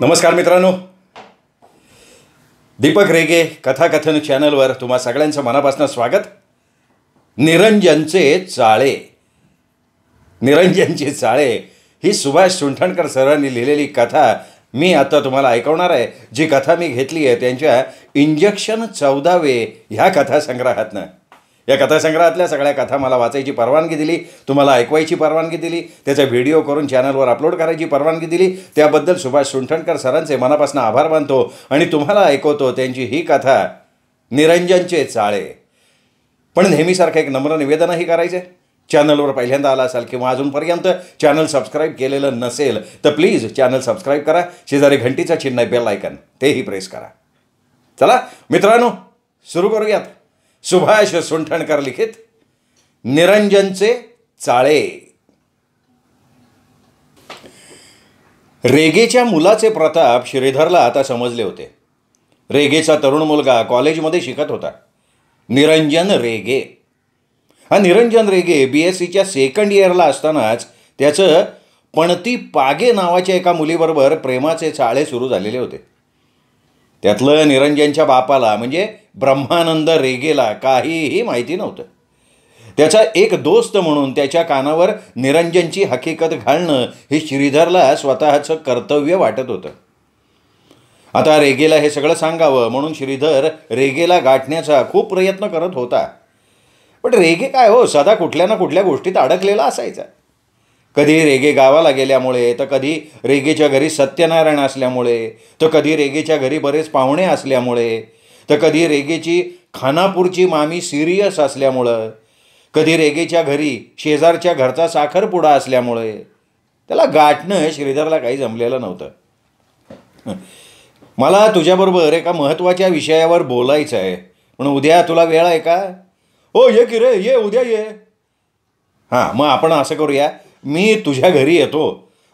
नमस्कार मित्रांनो दीपक रेगे कथाकथन चॅनलवर तुम्हा सगळ्यांचं मनापासून स्वागत निरंजनचे चाळे निरंजनचे चाळे ही सुभाष सुंठणकर सरांनी लिहिलेली कथा मी आता तुम्हाला ऐकवणार आहे जी कथा मी घेतली आहे त्यांच्या इंजेक्शन चौदावे ह्या कथासंग्रहातनं या कथासंग्रहातल्या सगळ्या कथा मला वाचायची परवानगी दिली तुम्हाला ऐकवायची परवानगी दिली त्याचा व्हिडिओ करून चॅनलवर अपलोड करायची परवानगी दिली त्याबद्दल सुभाष सुंठणकर सरांचे मनापासून आभार मानतो आणि तुम्हाला ऐकवतो त्यांची ही कथा निरंजनचे चाळे पण नेहमीसारखं एक नम्र निवेदनही करायचं चॅनलवर पहिल्यांदा आला असाल किंवा अजूनपर्यंत चॅनल सबस्क्राईब केलेलं नसेल तर प्लीज चॅनल सबस्क्राईब करा शेजारी घंटीचा चिन्ह बेल आयकन तेही प्रेस करा चला मित्रांनो सुरू करूयात सुभाष सुंठणकर लिखित निरंजनचे चाळे रेगेच्या मुलाचे प्रताप श्रीधरला आता समजले होते रेगेचा तरुण मुलगा कॉलेजमध्ये शिकत होता निरंजन रेगे हा निरंजन रेगे बी एस सीच्या सेकंड इयरला असतानाच त्याचं पणती पागे नावाच्या एका मुलीबरोबर प्रेमाचे चाळे सुरू झालेले होते त्यातलं निरंजनच्या बापाला म्हणजे ब्रह्मानंद रेगेला काहीही माहिती नव्हतं त्याचा एक दोस्त म्हणून त्याच्या कानावर निरंजनची हकीकत घालणं हे श्रीधरला स्वतःचं कर्तव्य वाटत होतं आता रेगेला हे सगळं सांगावं म्हणून श्रीधर रेगेला गाठण्याचा खूप प्रयत्न करत होता पण रेगे काय हो सदा कुठल्या ना कुठल्या गोष्टीत अडकलेला असायचा कधी रेगे गावाला गेल्यामुळे तर कधी रेगेच्या घरी सत्यनारायण असल्यामुळे तर कधी रेगेच्या घरी बरेच पाहुणे असल्यामुळे तर कधी रेगेची खानापूरची मामी सिरियस असल्यामुळं कधी रेगेच्या घरी शेजारच्या घरचा साखरपुडा असल्यामुळे त्याला गाठणं श्रीधरला काही जमलेलं नव्हतं मला तुझ्याबरोबर एका महत्त्वाच्या विषयावर बोलायचं आहे पण उद्या तुला वेळ आहे का हो ये की रे ये उद्या ये हां मग आपण असं करूया मी तुझ्या घरी येतो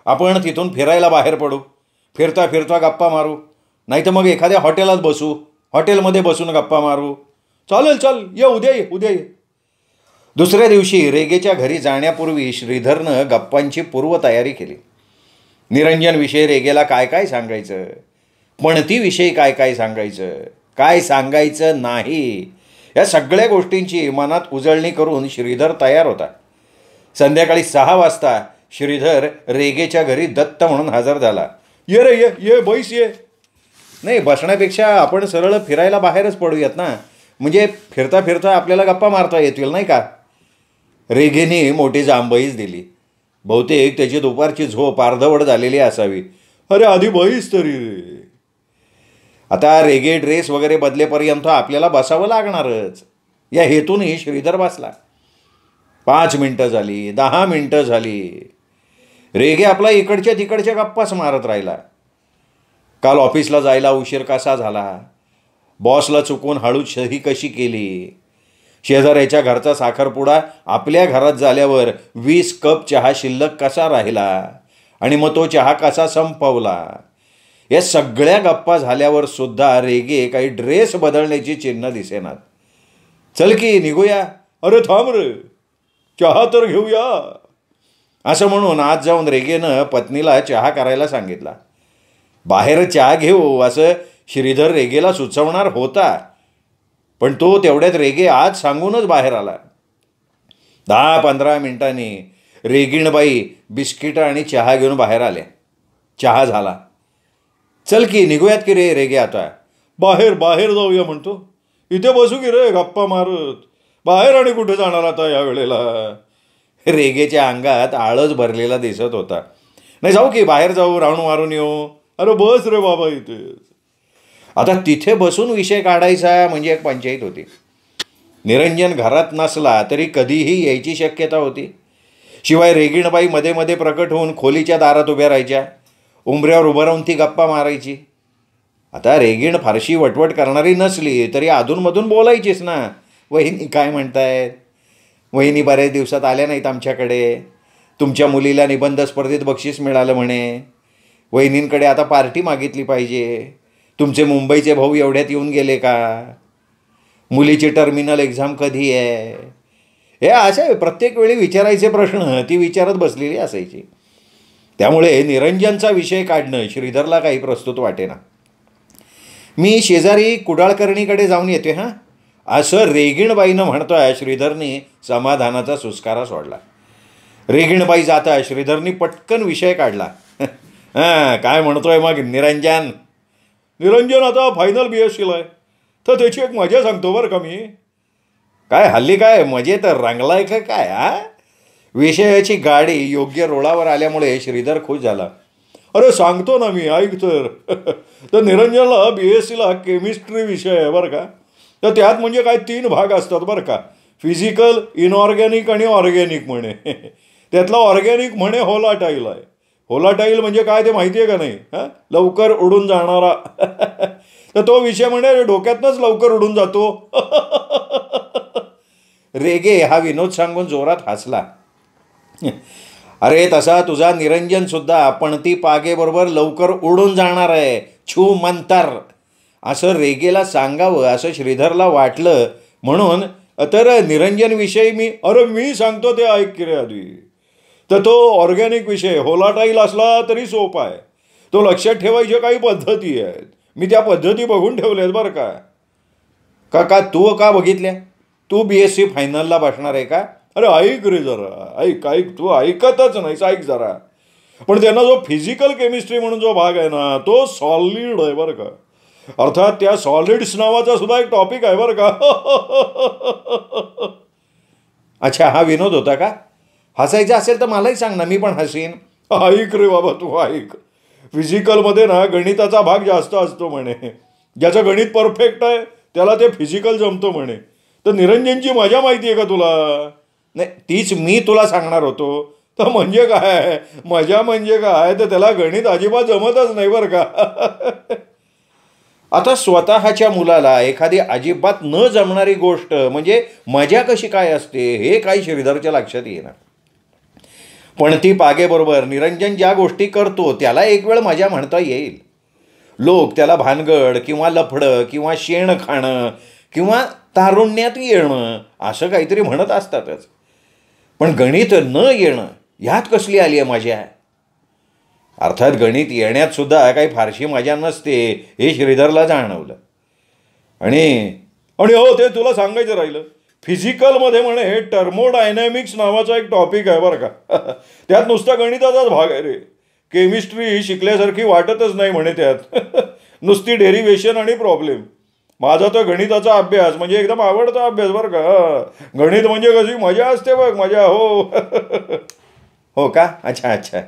आपण तिथून फिरायला बाहेर पडू फिरता फिरता गप्पा मारू नाही तर मग एखाद्या हॉटेलात बसू हॉटेलमध्ये बसून गप्पा मारू चालेल चल ये उद्या ये उद्या ये दुसऱ्या दिवशी रेगेच्या घरी जाण्यापूर्वी श्रीधरनं गप्पांची पूर्वतयारी केली निरंजन विषय रेगेला काय काय सांगायचं ती विषयी काय काय सांगायचं काय सांगायचं नाही या सगळ्या गोष्टींची मनात उजळणी करून श्रीधर तयार होता संध्याकाळी सहा वाजता श्रीधर रेगेच्या घरी दत्त म्हणून हजर झाला ये रे ये ये बैस ये नाही बसण्यापेक्षा आपण सरळ फिरायला बाहेरच पडूयात ना म्हणजे फिरता फिरता आपल्याला गप्पा मारता येतील नाही का रेगेने मोठी जांभईस दिली बहुतेक त्याची दुपारची झोप अर्धवड झालेली असावी अरे आधी बैस तरी रे आता रेगे ड्रेस वगैरे बदलेपर्यंत आपल्याला बसावं लागणारच या हेतूनही श्रीधर बसला पाच मिनटं झाली दहा मिनटं झाली रेगे आपला इकडच्या तिकडच्या गप्पाच मारत राहिला काल ऑफिसला जायला उशीर कसा झाला बॉसला चुकून हळूच सही कशी केली शेजाऱ्याच्या घरचा साखरपुडा आपल्या घरात झाल्यावर वीस कप चहा शिल्लक कसा राहिला आणि मग तो चहा कसा संपवला या सगळ्या गप्पा झाल्यावर सुद्धा रेगे काही ड्रेस बदलण्याची चिन्ह दिसेनात चल की निघूया अरे थांब रे चहा तर घेऊया असं म्हणून आज जाऊन रेगेनं पत्नीला चहा करायला सांगितला बाहेर चहा घेऊ असं श्रीधर रेगेला सुचवणार होता पण तो तेवढ्यात रेगे आज सांगूनच बाहेर आला दहा पंधरा मिनिटांनी रेगिणबाई बिस्किटं आणि चहा घेऊन बाहेर आले चहा झाला चल की निघूयात की रे रेगे आता बाहेर बाहेर जाऊया म्हणतो इथे बसू की रे गप्पा मारत बाहेर आणि कुठे जाणार आता या वेळेला रेगेच्या अंगात आळस भरलेला दिसत होता नाही जाऊ की बाहेर जाऊ राहून मारून येऊ अरे बस रे बाबा इथे आता तिथे बसून विषय काढायचा म्हणजे एक पंचायत होती निरंजन घरात नसला तरी कधीही यायची शक्यता होती शिवाय रेगिणबाई मध्ये मध्ये प्रकट होऊन खोलीच्या दारात उभ्या राहायच्या उंबऱ्यावर उभं राहून ती गप्पा मारायची आता रेगिण फारशी वटवट करणारी नसली तरी अधूनमधून बोलायचीच ना वहिनी काय म्हणतायत वहिनी बऱ्याच दिवसात आल्या नाहीत आमच्याकडे तुमच्या मुलीला निबंध स्पर्धेत बक्षीस मिळालं म्हणे वहिनींकडे आता पार्टी मागितली पाहिजे तुमचे मुंबईचे भाऊ एवढ्यात येऊन गेले का मुलीची टर्मिनल एक्झाम कधी आहे हे असे प्रत्येक वेळी विचारायचे प्रश्न ती विचारत बसलेली असायची त्यामुळे निरंजनचा विषय काढणं श्रीधरला काही प्रस्तुत वाटेना मी शेजारी कुडाळकर्णीकडे जाऊन येते हां असं रेगिणबाईनं म्हणतोय श्रीधरनी समाधानाचा सुस्कारा सोडला रेगिणबाई जात आहे श्रीधरनी पटकन विषय काढला हां काय म्हणतोय मग निरंजन निरंजन आता फायनल बी एस सीला आहे तर त्याची एक मजा सांगतो बरं का मी काय हल्ली काय मजे तर रंगलाय का काय हा विषयाची गाडी योग्य रोळावर आल्यामुळे श्रीधर खुश झाला अरे सांगतो ना मी ऐक तर निरंजनला बी एस सीला केमिस्ट्री विषय आहे बरं का तर त्यात म्हणजे काय तीन भाग असतात बरं का फिजिकल इनऑर्गॅनिक आणि ऑर्गॅनिक म्हणे त्यातला ऑर्गॅनिक म्हणे होलाटाईल आहे होलाटाईल म्हणजे काय ते माहिती आहे का नाही हां लवकर उडून जाणारा तर तो विषय म्हणजे डोक्यातनंच लवकर उडून जातो रेगे हा विनोद सांगून जोरात हसला अरे तसा तुझा निरंजन सुद्धा पण ती पागेबरोबर लवकर उडून जाणार आहे छू मंतर असं रेगेला सांगावं असं श्रीधरला वाटलं म्हणून तर निरंजनविषयी मी अरे मी सांगतो ते ऐक रे आधी तर तो ऑर्गॅनिक विषय होलाटाईल असला तरी सोपा आहे तो लक्षात ठेवायच्या काही पद्धती आहेत मी त्या पद्धती बघून ठेवल्या बरं का का का तू का बघितल्या तू बी एस सी फायनलला बसणार आहे का अरे ऐक रे जरा ऐक ऐक तू ऐकतच नाहीस ऐक जरा पण त्यांना जो फिजिकल केमिस्ट्री म्हणून जो भाग आहे ना तो सॉलिड आहे बरं का अर्थात त्या सॉलिड्स नावाचा सुद्धा एक टॉपिक आहे बरं का अच्छा हा विनोद होता का हसायचा असेल तर मलाही सांग ना मी पण हसीन ऐक रे बाबा तू ऐक फिजिकलमध्ये ना गणिताचा भाग जास्त असतो म्हणे ज्याचं गणित परफेक्ट आहे त्याला ते फिजिकल जमतो म्हणे तर निरंजनची मजा माहिती आहे का तुला नाही तीच मी तुला सांगणार होतो तर म्हणजे काय मजा म्हणजे काय तर त्याला गणित अजिबात जमतच नाही बरं का आता स्वतःच्या मुलाला एखादी अजिबात न जमणारी गोष्ट म्हणजे मजा कशी काय असते हे काही श्रीधरच्या लक्षात येणार पण ती पागेबरोबर निरंजन ज्या गोष्टी करतो त्याला एक वेळ मजा म्हणता येईल लोक त्याला भानगड किंवा लफडं किंवा शेण खाणं किंवा तारुण्यात येणं असं काहीतरी म्हणत असतातच पण गणित न येणं ह्यात कसली आली आहे मजा अर्थात गणित येण्यातसुद्धा काही फारशी मजा नसते हे श्रीधरला जाणवलं आणि आणि हो ते तुला सांगायचं राहिलं फिजिकलमध्ये म्हणे हे टर्मोडायनॅमिक्स नावाचा एक टॉपिक आहे बरं का त्यात नुसता गणिताचाच भाग आहे रे केमिस्ट्री शिकल्यासारखी वाटतच नाही म्हणे त्यात नुसती डेरिवेशन आणि प्रॉब्लेम माझा तर गणिताचा अभ्यास म्हणजे एकदम आवडता अभ्यास बरं का गणित म्हणजे कशी मजा असते बघ मजा हो हो का अच्छा अच्छा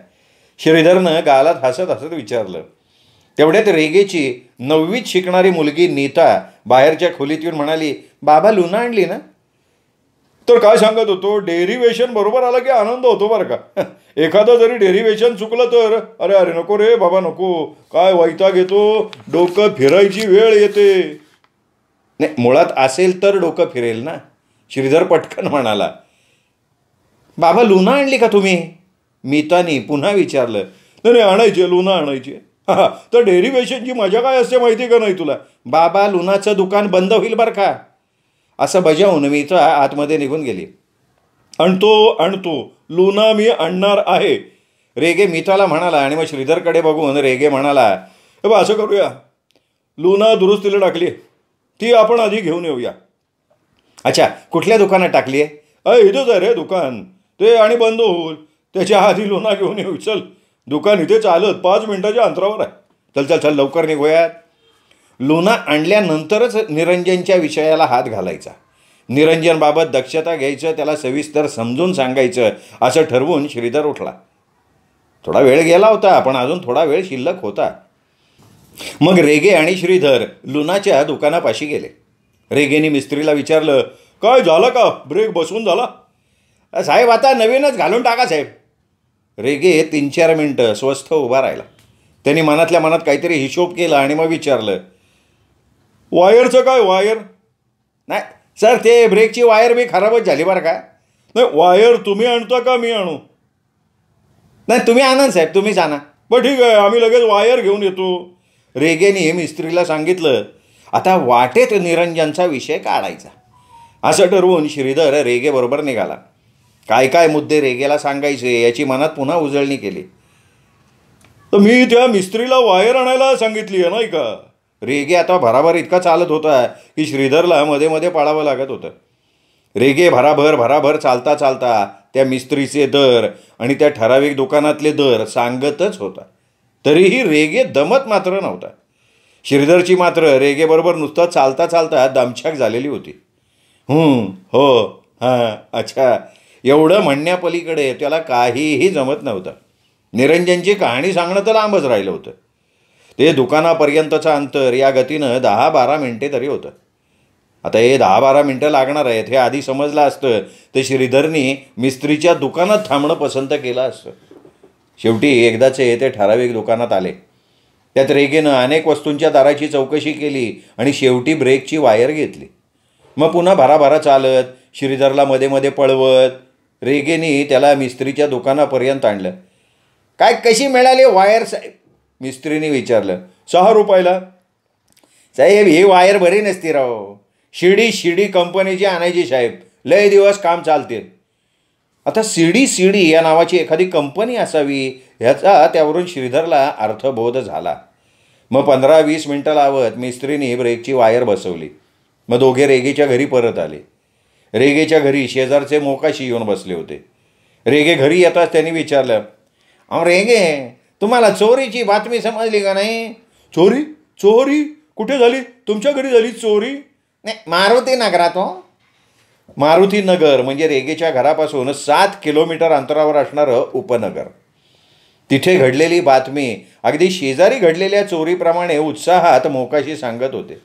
श्रीधरनं गालात हसत हसत विचारलं तेवढ्यात रेगेची नववीत शिकणारी मुलगी नीता बाहेरच्या खोलीत येऊन म्हणाली बाबा लुना आणली ना तर काय सांगत होतो डेरिवेशन बरोबर आला की आनंद होतो बरं का एखादं जरी डेरिवेशन चुकलं तर अरे अरे नको रे बाबा नको काय वैताग घेतो डोकं फिरायची वेळ येते नाही मुळात असेल तर डोकं फिरेल ना श्रीधर पटकन म्हणाला बाबा लुना आणली का तुम्ही मितानी पुन्हा विचारलं नाही नाही आणायची लुना आणायची तर डेरिवेशनची मजा काय असते माहिती का नाही तुला बाबा लुनाचं दुकान बंद होईल बरं का असं बजावून तर आतमध्ये निघून गेली आणतो आणतो लुना मी आणणार आहे रेगे मिताला म्हणाला आणि मग श्रीधरकडे बघून रेगे म्हणाला हे बा असं करूया लुना दुरुस्तीला टाकली ती आपण आधी घेऊन येऊया अच्छा कुठल्या दुकानात टाकली आहे अ इथंच आहे रे दुकान ते आणि बंद होईल त्याच्या आधी लोणा घेऊन येऊ चल दुकान इथे चालत पाच मिनिटाच्या अंतरावर आहे चल चल चल लवकर निघूयात लोणा आणल्यानंतरच निरंजनच्या विषयाला हात घालायचा निरंजनबाबत दक्षता घ्यायचं त्याला सविस्तर समजून सांगायचं असं ठरवून श्रीधर उठला थोडा वेळ गेला होता पण अजून थोडा वेळ शिल्लक होता मग रेगे आणि श्रीधर लुनाच्या दुकानापाशी गेले रेगेने मिस्त्रीला विचारलं काय झालं का ब्रेक बसवून झाला साहेब आता नवीनच घालून टाका साहेब रेगे तीन चार मिनटं स्वस्थ उभा राहिला त्यांनी मनातल्या मनात काहीतरी हिशोब केला आणि मग विचारलं वायरचं काय वायर नाही सर ते ब्रेकची वायर मी खराबच झाली बरं का नाही वायर तुम्ही आणता का मी आणू नाही तुम्ही आणा साहेब तुम्हीच आणा बरं ठीक आहे आम्ही लगेच वायर घेऊन येतो रेगेने मिस्त्रीला सांगितलं आता वाटेत निरंजनचा विषय काढायचा असं ठरवून श्रीधर रेगेबरोबर निघाला काय काय मुद्दे रेगेला सांगायचे याची मनात पुन्हा उजळणी केली तर मी त्या मिस्त्रीला वायर आणायला सांगितली आहे नाही का रेगे आता भराभर इतका चालत होता की श्रीधरला मध्ये मध्ये पाळावं लागत होतं रेगे भराभर भराभर चालता चालता त्या मिस्त्रीचे दर आणि त्या ठराविक दुकानातले दर सांगतच होता तरीही रेगे दमत मात्र नव्हता श्रीधरची मात्र रेगेबरोबर नुसतं चालता चालता दमछाक झालेली होती हो हां अच्छा एवढं म्हणण्यापलीकडे त्याला काहीही जमत नव्हतं निरंजनची कहाणी सांगणं तर लांबच राहिलं होतं ते दुकानापर्यंतचं अंतर या गतीनं दहा बारा मिनटे तरी होतं आता हे दहा बारा मिनटं लागणार आहेत हे आधी समजलं असतं तर श्रीधरनी मिस्त्रीच्या दुकानात थांबणं पसंत केलं असतं शेवटी एकदाचे ते ठराविक दुकानात आले त्यात रेगेनं अनेक वस्तूंच्या दाराची चौकशी केली आणि शेवटी ब्रेकची वायर घेतली मग पुन्हा भराभरा चालत श्रीधरला मध्ये मध्ये पळवत रेगेनी त्याला मिस्त्रीच्या दुकानापर्यंत आणलं काय कशी मिळाली वायर साहेब मिस्त्रीने विचारलं सहा रुपयाला साहेब ही वायर बरी नसती राव शिडी शिडी कंपनीची आणायची साहेब लय दिवस काम चालते आता सीडी सीडी या नावाची एखादी कंपनी असावी ह्याचा त्यावरून श्रीधरला अर्थबोध झाला मग पंधरा वीस मिनटं लावत मिस्त्रीने ब्रेकची वायर बसवली मग दोघे रेगेच्या घरी परत आले रेगेच्या घरी शेजारचे मोकाशी येऊन बसले होते रेगे घरी येताच त्यांनी विचारलं अ रेगे तुम्हाला चोरीची बातमी समजली का नाही चोरी चोरी कुठे झाली तुमच्या घरी झाली चोरी नाही मारुती नगरात हो मारुती नगर म्हणजे रेगेच्या घरापासून सात किलोमीटर अंतरावर असणारं उपनगर तिथे घडलेली बातमी अगदी शेजारी घडलेल्या चोरीप्रमाणे उत्साहात मोकाशी सांगत होते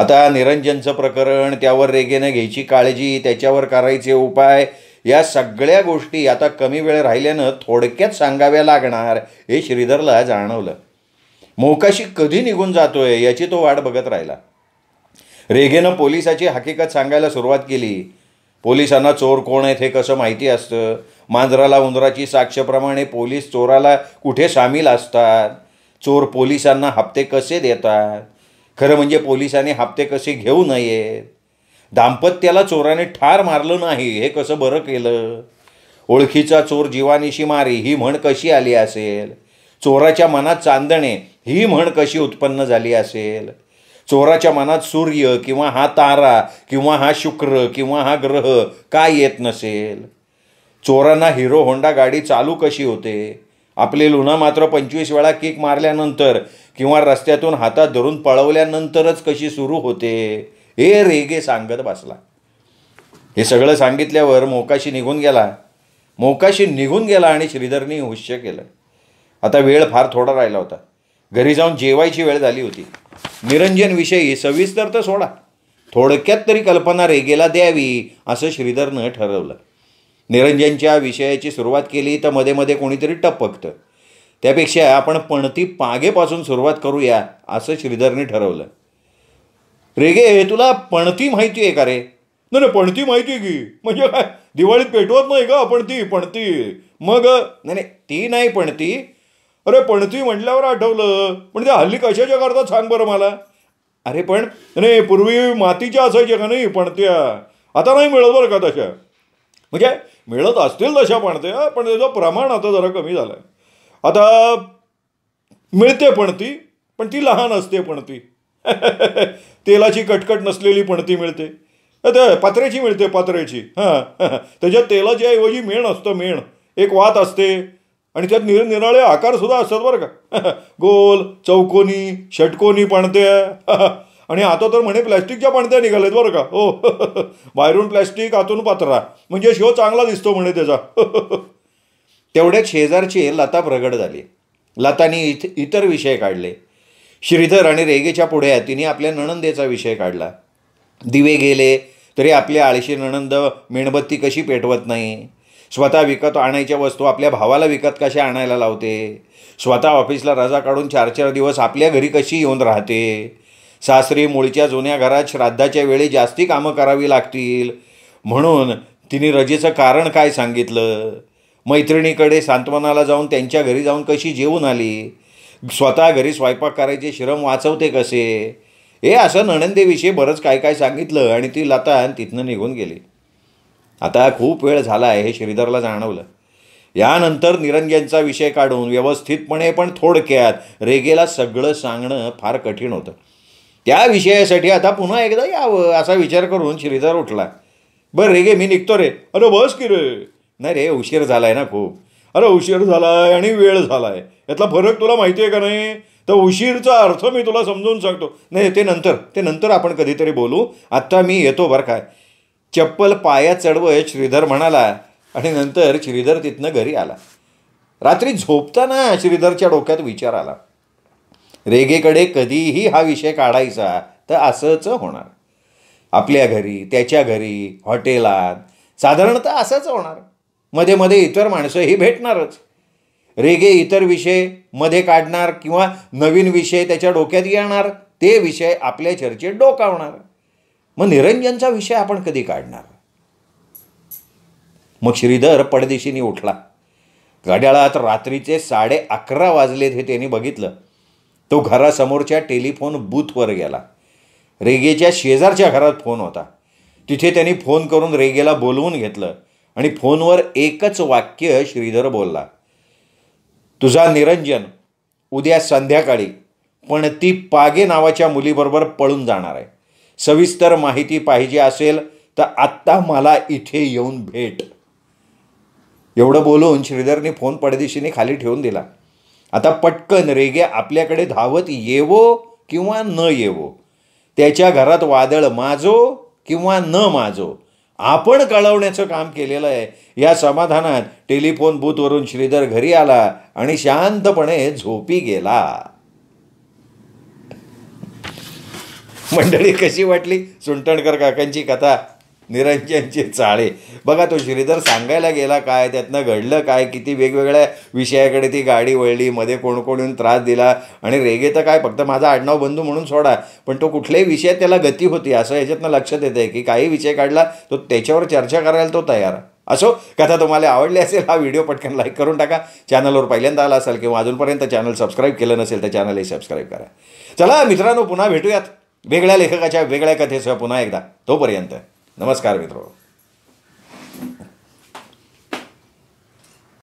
आता निरंजनचं प्रकरण त्यावर रेगेनं घ्यायची काळजी त्याच्यावर करायचे उपाय या सगळ्या गोष्टी आता कमी वेळ राहिल्यानं थोडक्यात सांगाव्या लागणार हे श्रीधरला जाणवलं मोकाशी कधी निघून जातोय याची तो वाट बघत राहिला रेगेनं पोलिसाची हकीकत सांगायला सुरुवात केली पोलिसांना चोर कोण आहेत हे कसं माहिती असतं मांजराला उंदराची साक्षप्रमाणे पोलीस चोराला कुठे सामील असतात चोर पोलिसांना हप्ते कसे देतात खरं म्हणजे पोलिसांनी हप्ते कसे घेऊ नयेत दाम्पत्याला चोराने ठार मारलं नाही हे कसं बरं केलं ओळखीचा चोर जीवानिशी मारी ही म्हण कशी आली असेल चोराच्या मनात चांदणे ही म्हण कशी उत्पन्न झाली असेल चोराच्या मनात सूर्य किंवा हा तारा किंवा हा शुक्र किंवा हा ग्रह काय येत नसेल चोरांना हिरो होंडा गाडी चालू कशी होते आपले लुणा मात्र पंचवीस वेळा किक मारल्यानंतर किंवा रस्त्यातून हातात धरून पळवल्यानंतरच कशी सुरू होते हे रेगे सांगत बसला हे सगळं सांगितल्यावर मोकाशी निघून गेला मोकाशी निघून गेला आणि श्रीधरनी हुश्य केलं आता वेळ फार थोडा राहिला होता घरी जाऊन जेवायची वेळ झाली होती निरंजन विषयी सविस्तर तर सोडा थोडक्यात तरी कल्पना रेगेला द्यावी असं श्रीधरनं ठरवलं निरंजनच्या विषयाची सुरुवात केली तर मध्ये मध्ये कोणीतरी टपकतं त्यापेक्षा आपण पणती पागेपासून सुरुवात करूया असं श्रीधरने ठरवलं रेगे हे तुला पणती माहिती आहे का रे नाही पणती माहिती आहे की म्हणजे काय दिवाळीत पेटवत नाही का ती पणती मग नाही नाही ती नाही पणती अरे पणती म्हटल्यावर आठवलं पण ते हल्ली कशाच्या करतात सांग बरं मला अरे पण नाही पूर्वी मातीच्या असायच्या का नाही पणत्या आता नाही मिळत बरं का तशा म्हणजे मिळत असतील तशा पणत्या पण त्याचं प्रमाण आता जरा कमी झालं आता मिळते पण ती पण ती लहान असते पण ती तेलाची कटकट नसलेली पण ती मिळते तर पात्र्याची मिळते पात्र्याची हां त्याच्यात तेलाच्या ऐवजी मेण असतं मेण एक वात असते आणि त्यात निरनिराळे आकारसुद्धा असतात बरं का गोल चौकोनी षटकोनी पणते आणि आता तर म्हणे प्लॅस्टिकच्या पणत्या निघाल्यात बरं का हो बाहेरून प्लॅस्टिक आतून पात्रा म्हणजे शो चांगला दिसतो म्हणे त्याचा तेवढ्यात शेजारची लता प्रगट झाली लतानी इत इतर विषय काढले श्रीधर आणि रेगेच्या पुढे तिने आपल्या नणंदेचा विषय काढला दिवे गेले तरी आपल्या आळशी नणंद मेणबत्ती कशी पेटवत नाही स्वतः विकत आणायच्या वस्तू आपल्या भावाला विकत कशा आणायला लावते स्वतः ऑफिसला रजा काढून चार चार दिवस आपल्या घरी कशी येऊन राहते सासरी मुळच्या जुन्या घरात श्राद्धाच्या वेळी जास्ती कामं करावी लागतील म्हणून तिने रजेचं कारण काय सांगितलं मैत्रिणीकडे सांत्वनाला जाऊन त्यांच्या घरी जाऊन कशी जेवून आली स्वतः घरी स्वयंपाक करायचे श्रम वाचवते कसे हे असं नणंदेविषयी बरंच काय काय सांगितलं आणि ती लता तिथनं निघून गेली आता खूप वेळ झाला आहे हे श्रीधरला जाणवलं यानंतर निरंजनचा विषय काढून व्यवस्थितपणे पण थोडक्यात रेगेला सगळं सांगणं फार कठीण होतं त्या विषयासाठी आता पुन्हा एकदा यावं असा विचार करून श्रीधर उठला बरं रेगे मी निघतो रे अरे बस की रे नाही रे उशीर झाला आहे ना खूप अरे उशीर झाला आहे आणि वेळ झाला आहे यातला फरक तुला माहिती आहे का नाही तर उशीरचा अर्थ मी तुला समजून सांगतो नाही ते नंतर ते नंतर आपण कधीतरी बोलू आत्ता मी येतो बरं काय चप्पल पाया चढवत श्रीधर म्हणाला आणि नंतर श्रीधर तिथनं घरी आला रात्री झोपताना श्रीधरच्या डोक्यात विचार आला रेगेकडे कधीही हा विषय काढायचा तर असंच होणार आपल्या घरी त्याच्या घरी हॉटेलात साधारणतः असंच होणार मध्ये मध्ये इतर माणसंही भेटणारच रेगे इतर विषय मध्ये काढणार किंवा नवीन विषय त्याच्या डोक्यात येणार ते विषय आपल्या चर्चेत डोकावणार मग निरंजनचा विषय आपण कधी काढणार मग श्रीधर पडदेशीने उठला घड्याळात रात्रीचे साडे अकरा वाजलेत हे त्यांनी बघितलं तो घरासमोरच्या टेलिफोन बूथवर गेला रेगेच्या शेजारच्या घरात फोन होता तिथे त्यांनी फोन करून रेगेला बोलवून घेतलं आणि फोनवर एकच वाक्य श्रीधर बोलला तुझा निरंजन उद्या संध्याकाळी पण ती पागे नावाच्या मुलीबरोबर पळून जाणार आहे सविस्तर माहिती पाहिजे असेल तर आत्ता मला इथे येऊन भेट एवढं बोलून श्रीधरने फोन पडदेशीने खाली ठेवून दिला आता पटकन रेगे आपल्याकडे धावत येवो किंवा न येवो त्याच्या घरात वादळ माजो किंवा न माजो आपण कळवण्याचं काम केलेलं आहे या समाधानात टेलिफोन बूथवरून श्रीधर घरी आला आणि शांतपणे झोपी गेला मंडळी कशी वाटली सुंटणकर काकांची कथा निरंजनचे चाळे बघा तो श्रीधर सांगायला गेला काय त्यातनं घडलं काय किती वेगवेगळ्या विषयाकडे ती गाडी वळली मध्ये कोण कोण येऊन त्रास दिला आणि रेगे तर काय फक्त माझा आडनाव बंधू म्हणून सोडा पण तो कुठल्याही विषयात त्याला गती होती असं याच्यातनं लक्षात येतं की काही विषय काढला तो त्याच्यावर चर्चा करायला तो तयार असो कथा तुम्हाला आवडली असेल हा व्हिडिओ पटकन लाईक करून टाका चॅनलवर पहिल्यांदा आला असेल किंवा अजूनपर्यंत चॅनल सबस्क्राईब केलं नसेल तर चॅनलही सबस्क्राईब करा चला मित्रांनो पुन्हा भेटूयात वेगळ्या लेखकाच्या वेगळ्या कथेसह पुन्हा एकदा तोपर्यंत Namaskaram y